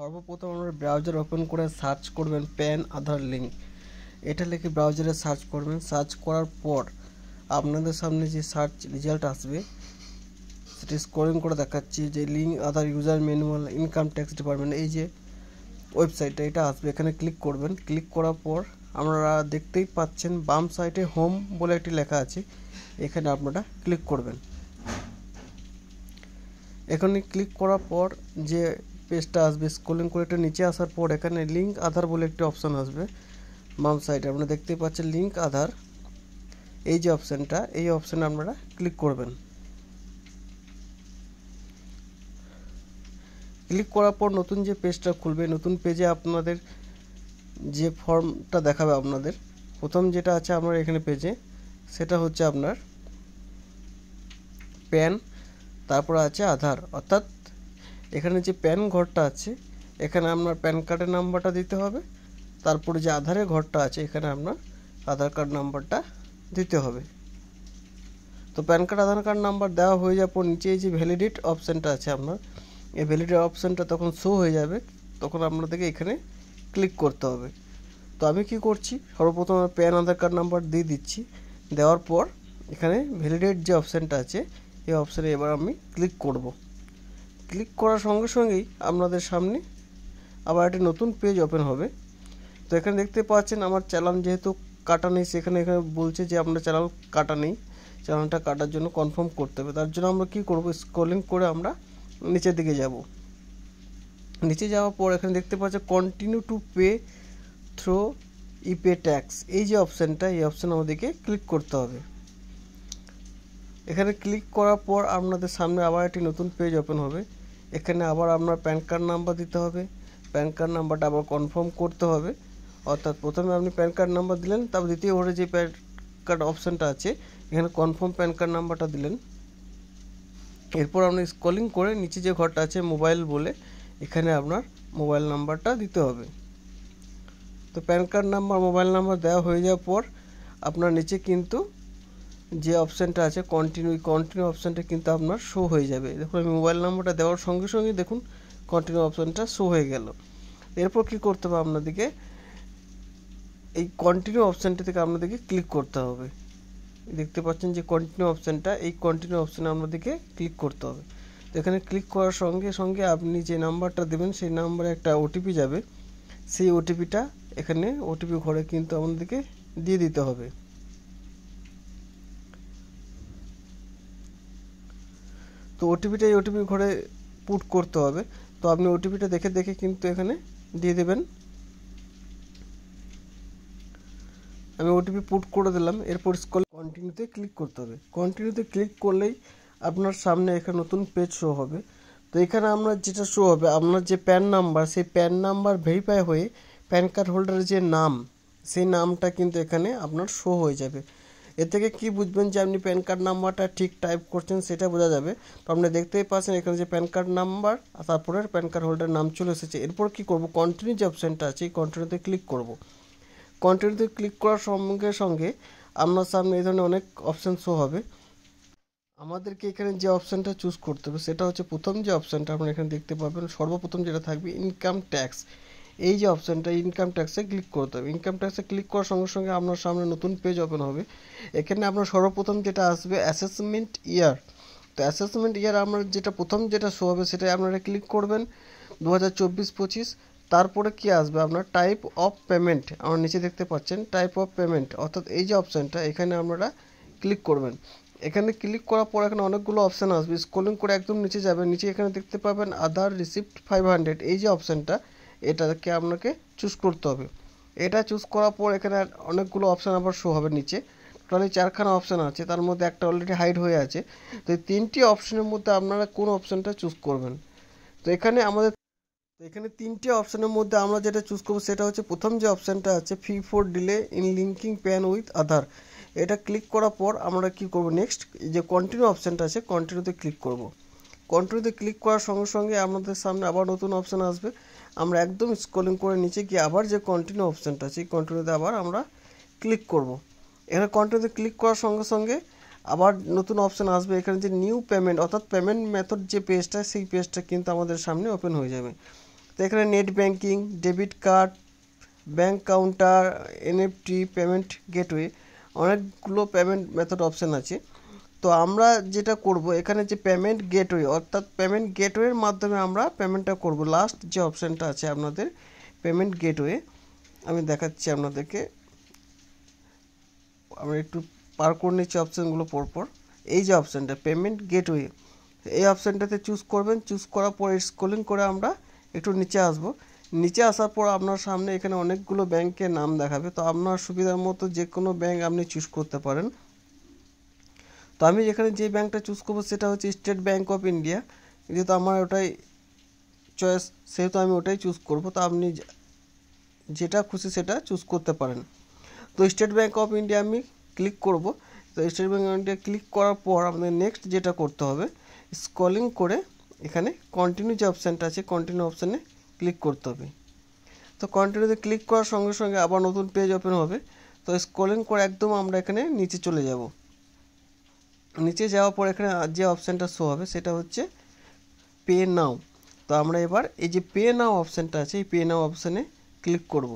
সর্বপ্রথম আমরা browser open করে সার্চ করবেন প্যান আধার লিঙ্ক এটা লিখে ব্রাউজারে সার্চ করবেন সার্চ করার পর আপনাদের সামনে যে সার্চ রেজাল্ট আসবে সেটি স্কোরিং করে দেখাচ্ছি যে link Aadhaar user manual income tax department এই যে ওয়েবসাইটটা এটা আসবে এখানে ক্লিক করবেন ক্লিক করার পর আপনারা দেখতেই পাচ্ছেন বাম সাইডে হোম বলে একটি লেখা আছে এখানে আপনারা ক্লিক করবেন এখানে ক্লিক করার পর যে পেজটা আসবে স্কোলিং করে নিচে আসার পর এখানে লিঙ্ক আধার বলে একটি অপশান আসবে বাম সাইডে আপনারা দেখতেই পাচ্ছেন লিঙ্ক আধার এই যে অপশানটা এই অপশানে আপনারা ক্লিক করবেন ক্লিক করার পর নতুন যে পেজটা খুলবে নতুন পেজে আপনাদের যে ফর্মটা দেখাবে আপনাদের প্রথম যেটা আছে আপনার এখানে পেজে সেটা হচ্ছে আপনার প্যান তারপর আছে আধার অর্থাৎ এখানে যে প্যান ঘরটা আছে এখানে আপনার প্যান কার্ডের নাম্বারটা দিতে হবে তারপরে যে আধারের ঘরটা আছে এখানে আপনার আধার কার্ড নাম্বারটা দিতে হবে তো PAN card Aadhaar card number দেওয়া হয়ে যাওয়ার পর নিচে যে ভ্যালিডিট অপশানটা আছে আপনার এই ভ্যালিডিট অপশানটা তখন শো হয়ে যাবে তখন আপনাদেরকে এখানে ক্লিক করতে হবে তো আমি কি করছি সর্বপ্রথম আমার প্যান আধার কার্ড নাম্বার দিয়ে দিচ্ছি দেওয়ার পর এখানে ভ্যালিডেট যে অপশানটা আছে এই অপশানে এবার আমি ক্লিক করবো ক্লিক করার সঙ্গে সঙ্গেই আপনাদের সামনে আবার একটি নতুন পেজ ওপেন হবে তো এখানে দেখতে পাচ্ছেন আমার চ্যালান যেহেতু কাটা নেই সেখানে এখানে বলছে যে আপনার চ্যালান কাটা নেই চালানটা কাটার জন্য কনফার্ম করতে হবে তার জন্য আমরা কি করব স্ক্রলিং করে আমরা নিচের দিকে যাব নিচে যাওয়ার পর এখানে দেখতে পাচ্ছি continue to pay through epay tax এই যে অপশানটা এই অপশান আমাদেরকে ক্লিক করতে হবে এখানে ক্লিক করার পর আপনাদের সামনে আবার একটি নতুন পেজ ওপেন হবে এখানে আবার আপনার প্যান কার্ড নাম্বার দিতে হবে প্যান কার্ড নাম্বারটা আবার কনফার্ম করতে হবে অর্থাৎ প্রথমে আপনি প্যান কার্ড নাম্বার দিলেন তারপর দ্বিতীয় ঘরে যে প্যান কার্ড অপশানটা আছে এখানে কনফার্ম প্যান কার্ড নাম্বারটা দিলেন এরপর আপনি কলিং করে নিচে যে ঘরটা আছে মোবাইল বলে এখানে আপনার মোবাইল নাম্বারটা দিতে হবে তো PAN card number mobile number দেওয়া হয়ে যাওয়ার পর আপনার নিচে কিন্তু যে অপশানটা আছে কন্টিনিউ কন্টিনিউ অপশানটা কিন্তু আপনার শো হয়ে যাবে দেখুন আমি মোবাইল নাম্বারটা দেওয়ার সঙ্গে সঙ্গে দেখুন কন্টিনিউ অপশানটা শো হয়ে গেল এরপর কি করতে হবে আপনাদেরকে এই কন্টিনিউ অপশানটা থেকে আপনাদেরকে ক্লিক করতে হবে দেখতে পাচ্ছেন যে কন্টিনিউ অপশানটা এই কন্টিনিউ অপশানে আপনাদেরকে ক্লিক করতে হবে তো এখানে ক্লিক করার সঙ্গে সঙ্গে আপনি যে নাম্বারটা দেবেন সেই নাম্বারে একটা ওটিপি যাবে সেই ওটিপিটা এখানে ওটিপি ঘরে কিন্তু আমাদেরকে দিয়ে দিতে হবে তো ওটিপিটাই এই ওটিপি ঘরে পুট করতে হবে তো আপনি ওটিপিটা দেখে দেখে কিন্তু এখানে দিয়ে দেবেন আমি ওটিপি পুট করে দিলাম এরপর স্কল কন্টিনিউতে ক্লিক করতে হবে কন্টিনিউতে ক্লিক করলেই আপনার সামনে এখানে নতুন পেজ শো হবে তো এখানে আপনার যেটা শো হবে আপনার যে প্যান নাম্বার সেই প্যান নাম্বার ভেরিফাই হয়ে প্যান কার্ড হোল্ডারের যে নাম সেই নামটা কিন্তু এখানে আপনার শো হয়ে যাবে এর থেকে কি বুঝবেন যে আপনি প্যান কার্ড নাম্বারটা ঠিক টাইপ করছেন সেটা বোঝা যাবে তো আপনি দেখতেই পাচ্ছেন এখানে যে প্যান কার্ড নাম্বার আর তারপরে প্যান কার্ড হোল্ডার নাম চলে এসেছে এরপর কি করব কন্টিনিউ যে অপশানটা আছে এই কন্টিনিউতে ক্লিক করব কন্টিনিউতে ক্লিক করার সঙ্গে সঙ্গে আপনার সামনে এই ধরনের অনেক অপশান শো হবে আমাদেরকে এখানে যে অপশানটা চুজ করতে হবে সেটা হচ্ছে প্রথম যে অপশানটা আপনার এখানে দেখতে পাবেন সর্বপ্রথম যেটা থাকবে ইনকাম ট্যাক্স এই যে অপশানটা ইনকাম ট্যাক্সে ক্লিক করতে হবে ইনকাম ট্যাক্সে ক্লিক করার সঙ্গে সঙ্গে আপনার সামনে নতুন পেজ ওপেন হবে এখানে আপনার সর্বপ্রথম যেটা আসবে অ্যাসেসমেন্ট ইয়ার তো অ্যাসেসমেন্ট ইয়ার আমার যেটা প্রথম যেটা শো হবে সেটাই আপনারা ক্লিক করবেন দু হাজার চব্বিশ পঁচিশ তারপরে কি আসবে আপনার টাইপ অফ পেমেন্ট আমার নিচে দেখতে পাচ্ছেন টাইপ অফ পেমেন্ট অর্থাৎ এই যে অপশানটা এখানে আপনারা ক্লিক করবেন এখানে ক্লিক করার পর এখানে অনেকগুলো অপশান আসবে স্কোলিং করে একদম নিচে যাবেন নিচে এখানে দেখতে পাবেন আধার রিসিপ্ট ফাইভ হান্ড্রেড এই যে অপশানটা এটাকে আপনাকে চুজ করতে হবে এটা চুজ করার পর এখানে অনেকগুলো অপশান আবার শো হবে নিচে টোটালি চারখানা অপশান আছে তার মধ্যে একটা অলরেডি হাইড হয়ে আছে তো এই তিনটি অপশানের মধ্যে আপনারা কোন অপশানটা চুজ করবেন তো এখানে আমাদের এখানে তিনটি অপশানের মধ্যে আমরা যেটা চুজ করবো সেটা হচ্ছে প্রথম যে অপশানটা আছে fee for delay in linking PAN with Aadhaar এটা ক্লিক করার পর আমরা কি করব নেক্সট যে কন্টিনিউ অপশানটা আছে কন্টিনিউতে ক্লিক করব কন্টিনিউতে ক্লিক করার সঙ্গে সঙ্গে আমাদের সামনে আবার নতুন অপশান আসবে আমরা একদম স্ক্রলিং করে নিচে গিয়ে আবার যে কন্টিনিউ অপশানটা আছে কন্টিনিউতে আবার আমরা ক্লিক করব। এখানে কন্টিনিউতে ক্লিক করার সঙ্গে সঙ্গে আবার নতুন অপশান আসবে এখানে যে নিউ পেমেন্ট অর্থাৎ পেমেন্ট মেথড যে পেজটা সেই পেজটা কিন্তু আমাদের সামনে ওপেন হয়ে যাবে তো এখানে net banking debit card bank counter NEFT payment gateway অনেকগুলো পেমেন্ট মেথড অপশান আছে তো আমরা যেটা করব এখানে যে পেমেন্ট গেটওয়ে অর্থাৎ পেমেন্ট গেটওয়ের মাধ্যমে আমরা পেমেন্টটা করব লাস্ট যে অপশানটা আছে আপনাদের পেমেন্ট গেটওয়ে আমি দেখাচ্ছি আপনাদেরকে আমরা একটু পার করে নিচ্ছি অপশানগুলো পরপর এই যে অপশানটা পেমেন্ট গেটওয়ে এই অপশানটাতে চুজ করবেন চুজ করার পর স্কোলিং করে আমরা একটু নিচে আসব নিচে আসার পর আপনার সামনে এখানে অনেকগুলো ব্যাংকের নাম দেখাবে তো আপনার সুবিধার মতো যে কোনো ব্যাংক আপনি চুজ করতে পারেন তো আমি এখানে যে ব্যাঙ্কটা চুজ করবো সেটা হচ্ছে স্টেট ব্যাঙ্ক অফ ইন্ডিয়া যেহেতু আমার ওটাই চয়েস সেহেতু আমি ওটাই চুজ করব তো আপনি যেটা খুশি সেটা চুজ করতে পারেন তো স্টেট ব্যাঙ্ক অফ ইন্ডিয়া আমি ক্লিক করব তো State Bank of India click করার পর আপনাদের নেক্সট যেটা করতে হবে স্কলিং করে এখানে কন্টিনিউ যে অপশানটা আছে কন্টিনিউ অপশানে ক্লিক করতে হবে তো কন্টিনিউতে ক্লিক করার সঙ্গে সঙ্গে আবার নতুন পেজ ওপেন হবে তো স্কলিং করে একদম আমরা এখানে নিচে চলে যাব নিচে যাওয়ার পর এখানে যে অপশানটা শো হবে সেটা হচ্ছে পে নাও তো আমরা এবার এই যে পে নাও অপশানটা আছে এই পে নাও অপশানে ক্লিক করব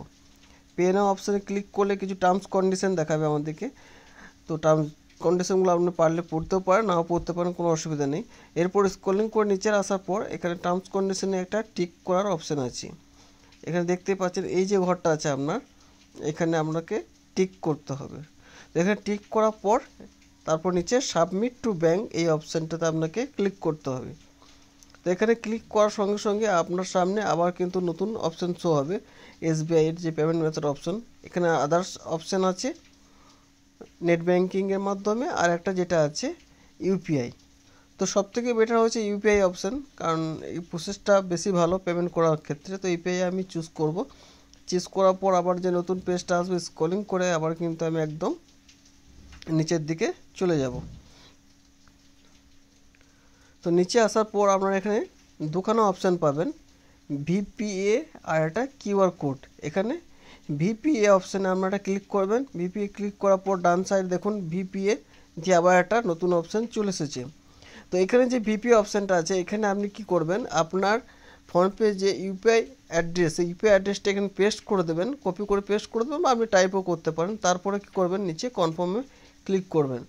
পে নাও অপশানে ক্লিক করলে কিছু টার্মস কন্ডিশন দেখাবে আমাদেরকে তো টার্মস কন্ডিশনগুলো আপনি পারলে পড়তেও পারেন নাও পড়তে পারেন কোনো অসুবিধা নেই এরপর স্ক্রলিং করে নিচে আসার পর এখানে টার্মস কন্ডিশনে একটা টিক করার অপশান আছে এখানে দেখতে পাচ্ছেন এই যে ঘরটা আছে আপনার এখানে আপনাকে টিক করতে হবে এখানে টিক করার পর তারপর নিচে সাবমিট টু ব্যাঙ্ক এই অপশানটাতে আপনাকে ক্লিক করতে হবে তো এখানে ক্লিক করার সঙ্গে সঙ্গে আপনার সামনে আবার কিন্তু নতুন অপশান শো হবে এসবিআইয়ের যে পেমেন্ট মেথড অপশান এখানে আদার্স অপশান আছে নেট ব্যাঙ্কিংয়ের মাধ্যমে আর একটা যেটা আছে ইউপিআই তো সব থেকে বেটার হচ্ছে ইউপিআই অপশান কারণ এই প্রসেসটা বেশি ভালো পেমেন্ট করার ক্ষেত্রে তো ইউপিআই আমি চুজ করব চুজ করার পর আবার যে নতুন পেজটা আসবে স্কলিং করে আবার কিন্তু আমি একদম নিচের দিকে চলে যাব তো নিচে আসার পর আপনারা এখানে দুখানা অপশান পাবেন ভিপিএ আর একটা কিউআর কোড এখানে ভিপিএ অপশানে আপনারা ক্লিক করবেন ভিপিএ ক্লিক করার পর ডান সাইড দেখুন ভিপিএ যে আবার একটা নতুন অপশান চলে এসেছে তো এখানে যে ভিপিএ অপশানটা আছে এখানে আপনি কি করবেন আপনার ফোনপে যে ইউপিআই অ্যাড্রেস ইউপিআই অ্যাড্রেসটা এখানে পেস্ট করে দেবেন কপি করে পেস্ট করে দেবেন বা আপনি টাইপও করতে পারেন তারপরে কী করবেন নিচে কনফার্মে ক্লিক করবেন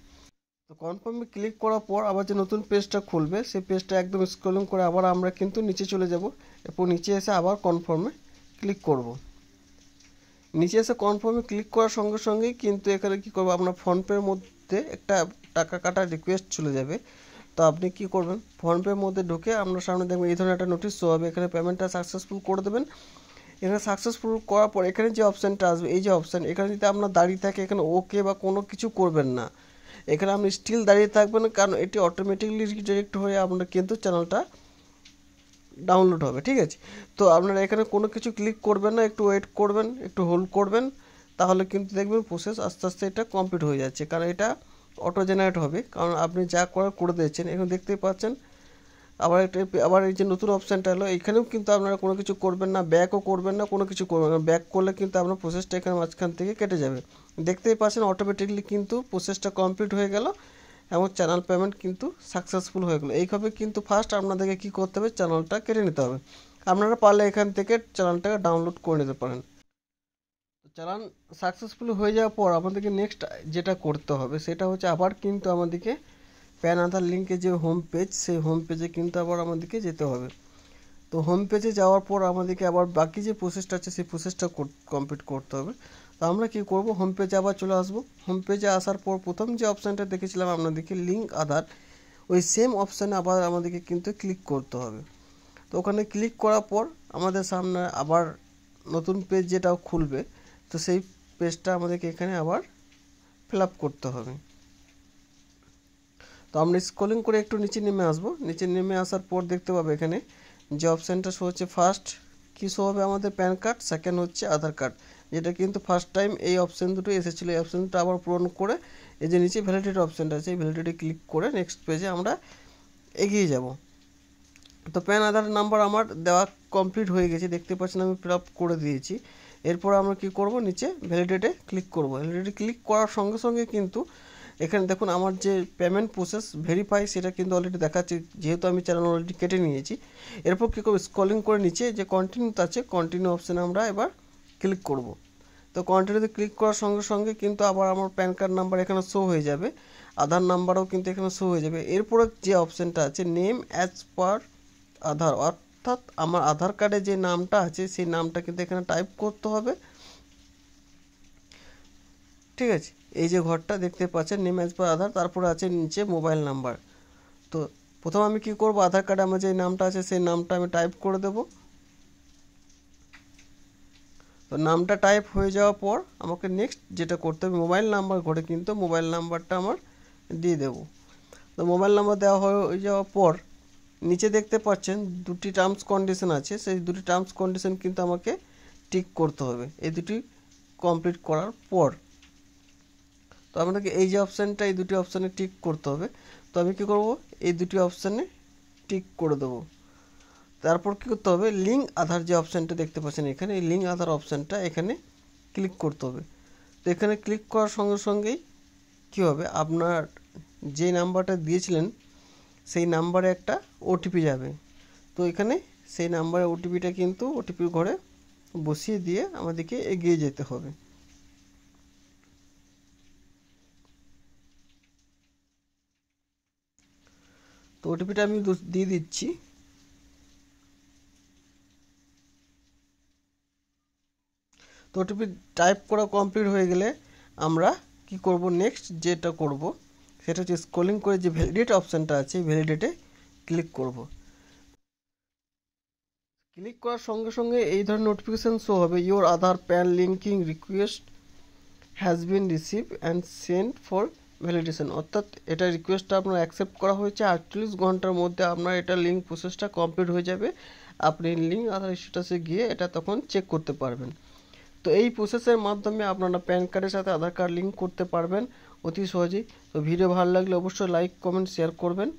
তো কনফার্মে ক্লিক করার পর আবার যে নতুন পেজটা খুলবে সেই পেজটা একদম স্ক্রলিং করে আবার আমরা কিন্তু নিচে চলে যাব এরপর নিচে এসে আবার কনফার্মে ক্লিক করব নিচে এসে কনফার্মে ক্লিক করার সঙ্গে সঙ্গেই কিন্তু এখানে কি করবো আপনার ফোনপের মধ্যে একটা টাকা কাটার রিকোয়েস্ট চলে যাবে তো আপনি কি করবেন ফোনপের মধ্যে ঢুকে আপনার সামনে দেখবেন এই ধরনের একটা নোটিশ শো হবে এখানে পেমেন্টটা সাকসেসফুল করে দেবেন এখানে সাকসেসফুল করার পর এখানে যে অপশানটা আসবে এই যে অপশান এখানে যদি আপনার দাঁড়িয়ে থাকে এখানে ওকে বা কোনো কিছু করবেন না এখানে আপনি স্টিল দাঁড়িয়ে থাকবেন কারণ এটি অটোমেটিকলি রিডাইরেক্ট হয়ে আপনার কিন্তু চ্যানেলটা ডাউনলোড হবে ঠিক আছে তো আপনারা এখানে কোনো কিছু ক্লিক করবেন না একটু ওয়েট করবেন একটু হোল্ড করবেন তাহলে কিন্তু দেখবেন প্রসেস আস্তে আস্তে এটা কমপ্লিট হয়ে যাচ্ছে কারণ এটা অটো জেনারেট হবে কারণ আপনি যা করার করে দিয়েছেন এখন দেখতেই পাচ্ছেন আবার একটা আবার এই যে নতুন অপশানটা এলো এখানেও কিন্তু আপনারা কোনো কিছু করবেন না ব্যাকও করবেন না কোনো কিছু করবেন না ব্যাক করলে কিন্তু আপনার প্রসেসটা এখানে মাঝখান থেকে কেটে যাবে দেখতেই পাচ্ছেন অটোমেটিকলি কিন্তু প্রসেসটা কমপ্লিট হয়ে গেল এবং চ্যানেল পেমেন্ট কিন্তু সাকসেসফুল হয়ে গেলো এইভাবে কিন্তু ফার্স্ট আপনাদেরকে কি করতে হবে চ্যানেলটা কেটে নিতে হবে আপনারা পারলে এখান থেকে চ্যানেলটাকে ডাউনলোড করে নিতে পারেন চালান সাকসেসফুল হয়ে যাওয়ার পর আমাদেরকে নেক্সট যেটা করতে হবে সেটা হচ্ছে আবার কিন্তু আমাদেরকে প্যান আধার লিঙ্কে যে হোম পেজ সেই হোম পেজে কিন্তু আবার আমাদেরকে যেতে হবে তো হোম পেজে যাওয়ার পর আমাদেরকে আবার বাকি যে প্রসেসটা আছে সেই প্রসেসটা কমপ্লিট করতে হবে তো আমরা কি করব হোম পেজে আবার চলে আসব হোম পেজে আসার পর প্রথম যে অপশানটা দেখেছিলাম আপনাদেরকে লিঙ্ক আধার ওই সেম অপশানে আবার আমাদেরকে কিন্তু ক্লিক করতে হবে তো ওখানে ক্লিক করার পর আমাদের সামনে আবার নতুন পেজ যেটা খুলবে তো সেই পেজটা আমাদেরকে এখানে আবার ফিল করতে হবে তো আমরা স্কলিং করে একটু নিচে নেমে আসবো নিচে নেমে আসার পর দেখতে পাবো এখানে যে অপশানটা শো হচ্ছে ফার্স্ট কী শো হবে আমাদের প্যান কার্ড সেকেন্ড হচ্ছে আধার কার্ড যেটা কিন্তু ফার্স্ট টাইম এই অপশান দুটো এসেছিলো এই অপশান দুটো আবার পূরণ করে এই যে নিচে ভ্যালিডিটি অপশানটা আছে এই ভ্যালিডিটি ক্লিক করে নেক্সট পেজে আমরা এগিয়ে যাব তো প্যান আধার নাম্বার আমার দেওয়া কমপ্লিট হয়ে গেছে দেখতে পাচ্ছেন আমি ফিল করে দিয়েছি এরপর আমরা কি করব নিচে ভ্যালিডেটে ক্লিক করব ভ্যালিডেটে ক্লিক করার সঙ্গে সঙ্গে কিন্তু এখানে দেখুন আমার যে পেমেন্ট প্রসেস ভেরিফাই সেটা কিন্তু অলরেডি দেখাচ্ছে যেহেতু আমি চ্যানেল অলরেডি কেটে নিয়েছি এরপর কী করবো স্কলিং করে নিচে যে কন্টিনিউ আছে কন্টিনিউ অপশানে আমরা এবার ক্লিক করব তো কন্টিনিউতে ক্লিক করার সঙ্গে সঙ্গে কিন্তু আবার আমার প্যান কার্ড নাম্বার এখানে শো হয়ে যাবে আধার নাম্বারও কিন্তু এখানে শো হয়ে যাবে এরপরে যে অপশানটা আছে নেম অ্যাজ পার আধার অর্থাৎ আমার আধার কার্ডে যে নামটা আছে সেই নামটা কিন্তু এখানে টাইপ করতে হবে ঠিক আছে এই যে ঘরটা দেখতে পাচ্ছেন নেম অ্যাজ পার আধার তারপরে আছে নিচে মোবাইল নাম্বার তো প্রথম আমি কি করব আধার কার্ডে আমার যে নামটা আছে সেই নামটা আমি টাইপ করে দেব তো নামটা টাইপ হয়ে যাওয়ার পর আমাকে নেক্সট যেটা করতে হবে মোবাইল নাম্বার ঘরে কিন্তু মোবাইল নাম্বারটা আমার দিয়ে দেব তো মোবাইল নাম্বার দেওয়া হয়ে যাওয়ার পর নিচে দেখতে পাচ্ছেন দুটি টার্মস কন্ডিশন আছে সেই দুটি টার্মস কন্ডিশন কিন্তু আমাকে টিক করতে হবে এই দুটি কমপ্লিট করার পর তো আপনাকে এই যে অপশানটা এই দুটি অপশানে টিক করতে হবে তো আমি কী করবো এই দুটি অপশানে টিক করে দেবো তারপর কী করতে হবে লিঙ্ক আধার যে অপশানটা দেখতে পাচ্ছেন এখানে এই লিঙ্ক আধার অপশানটা এখানে ক্লিক করতে হবে তো এখানে ক্লিক করার সঙ্গে সঙ্গেই কী হবে আপনার যে নাম্বারটা দিয়েছিলেন সেই নাম্বারে একটা ওটিপি যাবে তো এখানে সেই নাম্বারে ওটিপিটা কিন্তু ওটিপির ঘরে বসিয়ে দিয়ে আমাদেরকে এগিয়ে যেতে হবে তো ওটিপিটা আমি দিয়ে দিচ্ছি তো ওটিপি টাইপ করা কমপ্লিট হয়ে গেলে আমরা কি করব নেক্সট যেটা করব সেটা হচ্ছে স্ক্রলিং করে যে ভ্যালিডেট অপশানটা আছে ভ্যালিডেটে ক্লিক করব ক্লিক করার সঙ্গে সঙ্গে এই ধরনের নোটিফিকেশান শো হবে your Aadhaar PAN linking request has been receive and send for validation অর্থাৎ এটা রিকোয়েস্টটা আপনার অ্যাকসেপ্ট করা হয়েছে আটচল্লিশ ঘন্টার মধ্যে আপনার এটা লিঙ্ক প্রসেসটা কমপ্লিট হয়ে যাবে আপনি লিঙ্ক আধার স্ট্যাটাসে গিয়ে এটা তখন চেক করতে পারবেন তো এই প্রসেসের মাধ্যমে আপনারা প্যান কার্ডের সাথে আধার কার্ড লিঙ্ক করতে পারবেন অতি সহজেই তো ভিডিও ভালো লাগলে অবশ্যই লাইক কমেন্ট শেয়ার করবেন